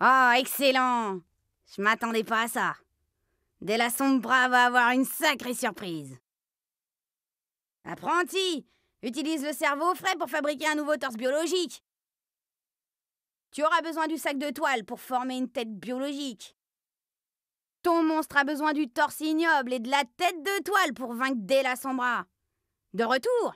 oh, excellent Je m'attendais pas à ça. Della la Sombra va avoir une sacrée surprise. Apprenti, utilise le cerveau frais pour fabriquer un nouveau torse biologique. Tu auras besoin du sac de toile pour former une tête biologique. Ton monstre a besoin du torse ignoble et de la tête de toile pour vaincre Della Sombra. De retour,